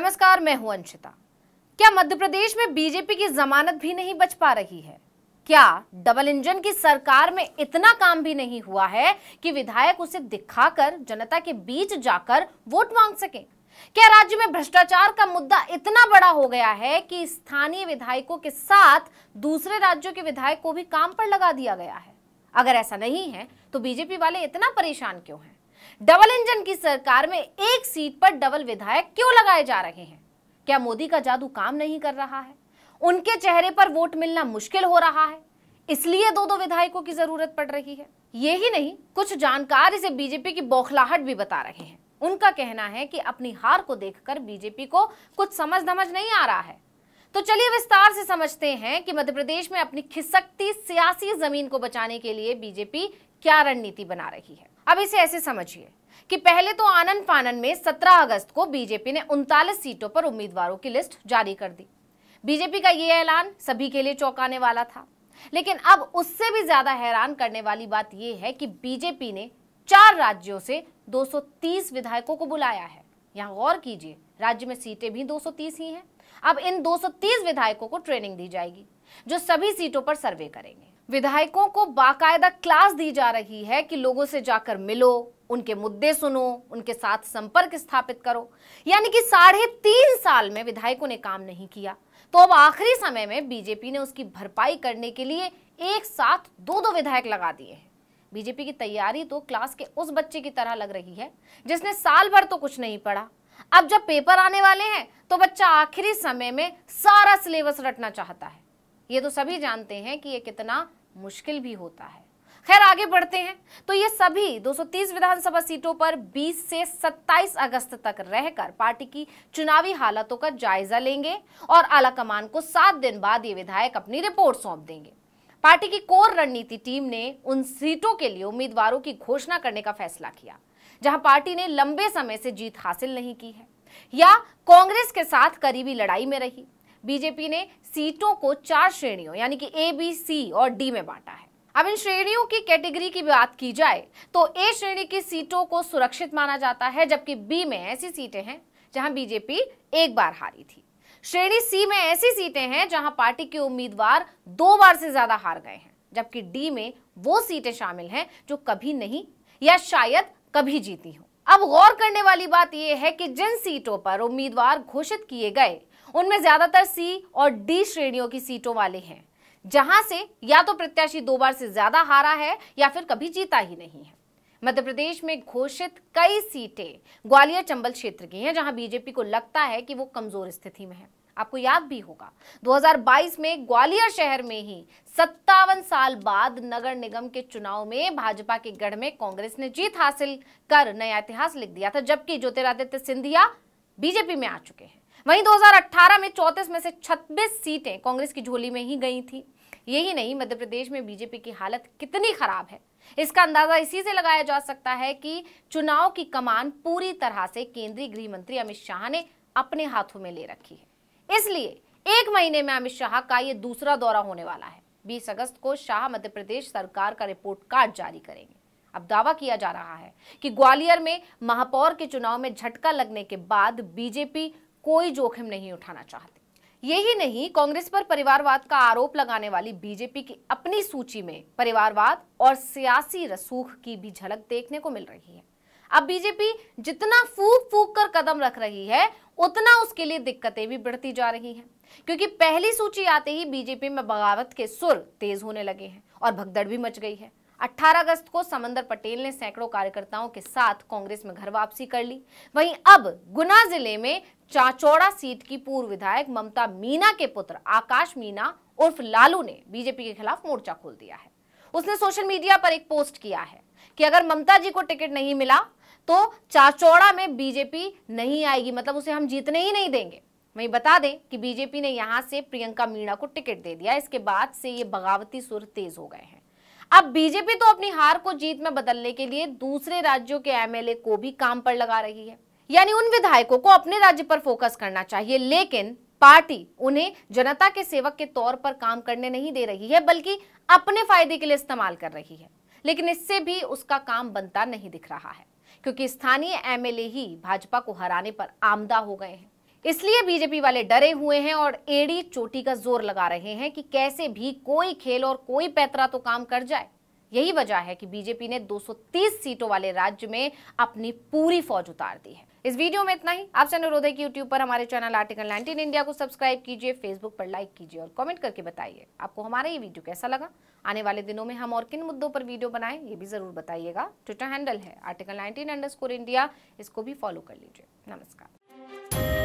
नमस्कार मैं हूं अंशिता क्या मध्य प्रदेश में बीजेपी की जमानत भी नहीं बच पा रही है क्या डबल इंजन की सरकार में इतना काम भी नहीं हुआ है कि विधायक उसे दिखाकर जनता के बीच जाकर वोट मांग सके क्या राज्य में भ्रष्टाचार का मुद्दा इतना बड़ा हो गया है कि स्थानीय विधायकों के साथ दूसरे राज्यों के विधायक को भी काम पर लगा दिया गया है अगर ऐसा नहीं है तो बीजेपी वाले इतना परेशान क्यों हैं डबल इंजन की सरकार में एक सीट पर डबल विधायक क्यों लगाए जा रहे हैं क्या मोदी का जादू काम नहीं कर रहा है उनके चेहरे पर वोट मिलना मुश्किल हो रहा है इसलिए दो दो विधायकों की जरूरत पड़ रही है ये ही नहीं कुछ जानकार इसे बीजेपी की बौखलाहट भी बता रहे हैं उनका कहना है कि अपनी हार को देखकर बीजेपी को कुछ समझ धमझ नहीं आ रहा है तो चलिए विस्तार से समझते हैं कि मध्य प्रदेश में अपनी खिसकती सियासी जमीन को बचाने के लिए बीजेपी क्या रणनीति बना रही है अब इसे ऐसे समझिए कि पहले तो आनंद फानन में 17 अगस्त को बीजेपी ने उनतालीस सीटों पर उम्मीदवारों की लिस्ट जारी कर दी बीजेपी का यह ऐलान सभी के लिए चौंकाने वाला था लेकिन अब उससे भी ज्यादा हैरान करने वाली बात यह है कि बीजेपी ने चार राज्यों से 230 विधायकों को बुलाया है यहां गौर कीजिए राज्य में सीटें भी 230 ही हैं अब इन 230 विधायकों को ट्रेनिंग दी जाएगी जो सभी सीटों पर सर्वे करेंगे विधायकों को बाकायदा क्लास दी जा रही है कि लोगों से जाकर मिलो उनके मुद्दे सुनो उनके साथ संपर्क स्थापित करो यानी कि साढ़े तीन साल में विधायकों ने काम नहीं किया तो अब आखिरी समय में बीजेपी ने उसकी भरपाई करने के लिए एक साथ दो दो विधायक लगा दिए हैं बीजेपी की तैयारी तो क्लास के उस बच्चे की तरह लग रही है जिसने साल भर तो कुछ नहीं पढ़ा अब जब पेपर आने वाले हैं तो बच्चा आखिरी समय में सारा सिलेबस रटना चाहता है ये तो सभी जानते हैं कि ये कितना मुश्किल भी होता है खैर आगे बढ़ते हैं तो ये सभी 230 विधानसभा सीटों पर 20 से 27 अगस्त तक रहकर पार्टी की चुनावी हालतों का जायजा लेंगे और आलाकमान को सात दिन बाद ये विधायक अपनी रिपोर्ट सौंप देंगे पार्टी की कोर रणनीति टीम ने उन सीटों के लिए उम्मीदवारों की घोषणा करने का फैसला किया जहां पार्टी ने लंबे समय से जीत हासिल नहीं की है या कांग्रेस के साथ करीबी लड़ाई में रही बीजेपी ने सीटों को चार श्रेणियों यानी कि ए बी सी और डी में बांटा है अब इन श्रेणियों की कैटेगरी की बात की जाए तो ए श्रेणी की सीटों को सुरक्षित माना जाता है जबकि बी में ऐसी सीटें हैं जहां बीजेपी एक बार हारी थी श्रेणी सी में ऐसी सीटें हैं जहां पार्टी के उम्मीदवार दो बार से ज्यादा हार गए हैं जबकि डी में वो सीटें शामिल हैं जो कभी नहीं या शायद कभी जीती हो अब गौर करने वाली बात यह है कि जिन सीटों पर उम्मीदवार घोषित किए गए उनमें ज्यादातर सी और डी श्रेणियों की सीटों वाले हैं जहां से या तो प्रत्याशी दो बार से ज्यादा हारा है या फिर कभी जीता ही नहीं है मध्य प्रदेश में घोषित कई सीटें ग्वालियर चंबल क्षेत्र की हैं जहां बीजेपी को लगता है कि वो कमजोर स्थिति में है आपको याद भी होगा 2022 में ग्वालियर शहर में ही सत्तावन साल बाद नगर निगम के चुनाव में भाजपा के गढ़ में कांग्रेस ने जीत हासिल कर नया इतिहास लिख दिया था जबकि ज्योतिरादित्य सिंधिया बीजेपी में आ चुके हैं वहीं 2018 में 34 में से 26 सीटें कांग्रेस की झोली में ही गई थी यही नहीं मध्य प्रदेश में बीजेपी की हालत कितनी खराब है इसका अंदाजा इसी से लगाया जा सकता है कि चुनाव की कमान पूरी तरह से केंद्रीय गृह मंत्री अमित शाह ने अपने हाथों में ले रखी है इसलिए एक महीने में अमित शाह का यह दूसरा दौरा होने वाला है 20 अगस्त को शाह मध्य प्रदेश सरकार का रिपोर्ट कार्ड जारी करेंगे अब दावा किया जा रहा है कि ग्वालियर में महापौर के चुनाव में झटका लगने के बाद बीजेपी कोई जोखिम नहीं उठाना चाहते यही नहीं कांग्रेस पर परिवारवाद का आरोप लगाने वाली बीजेपी की अपनी सूची में परिवारवाद और सियासी रसूख की भी झलक देखने को मिल रही है अब बीजेपी जितना फूक फूक कर कदम रख रही है उतना उसके लिए दिक्कतें भी बढ़ती जा रही हैं क्योंकि पहली सूची आते ही बीजेपी में बगावत के सुर तेज होने लगे हैं और भगदड़ भी मच गई है 18 अगस्त को समंदर पटेल ने सैकड़ों कार्यकर्ताओं के साथ कांग्रेस में घर वापसी कर ली वहीं अब गुना जिले में चाचौड़ा सीट की पूर्व विधायक ममता मीना के पुत्र आकाश मीना उर्फ लालू ने बीजेपी के खिलाफ मोर्चा खोल दिया है उसने सोशल मीडिया पर एक पोस्ट किया है कि अगर ममता जी को टिकट नहीं मिला तो चाचौड़ा में बीजेपी नहीं आएगी मतलब उसे हम जीतने ही नहीं देंगे वहीं बता दें कि बीजेपी ने यहां से प्रियंका मीणा को टिकट दे दिया इसके बाद से ये बगावती सुर तेज हो गए हैं अब बीजेपी तो अपनी हार को जीत में बदलने के लिए दूसरे राज्यों के एमएलए को भी काम पर लगा रही है यानी उन विधायकों को अपने राज्य पर फोकस करना चाहिए लेकिन पार्टी उन्हें जनता के सेवक के तौर पर काम करने नहीं दे रही है बल्कि अपने फायदे के लिए इस्तेमाल कर रही है लेकिन इससे भी उसका काम बनता नहीं दिख रहा है क्योंकि स्थानीय एमएलए ही भाजपा को हराने पर आमदा हो गए हैं इसलिए बीजेपी वाले डरे हुए हैं और एड़ी चोटी का जोर लगा रहे हैं कि कैसे भी कोई खेल और कोई पैतरा तो काम कर जाए यही वजह है कि बीजेपी ने 230 सीटों वाले राज्य में अपनी पूरी फौज उतार दी है इस वीडियो में इतना ही आपसे अनुरोध है कि यूट्यूब पर हमारे चैनल आर्टिकल 19 इंडिया को सब्सक्राइब कीजिए फेसबुक पर लाइक कीजिए और कमेंट करके बताइए आपको हमारा ये वीडियो कैसा लगा आने वाले दिनों में हम और किन मुद्दों पर वीडियो बनाए ये भी जरूर बताइएगा ट्विटर हैंडल है आर्टिकल नाइनटीन इंडिया इसको भी फॉलो कर लीजिए नमस्कार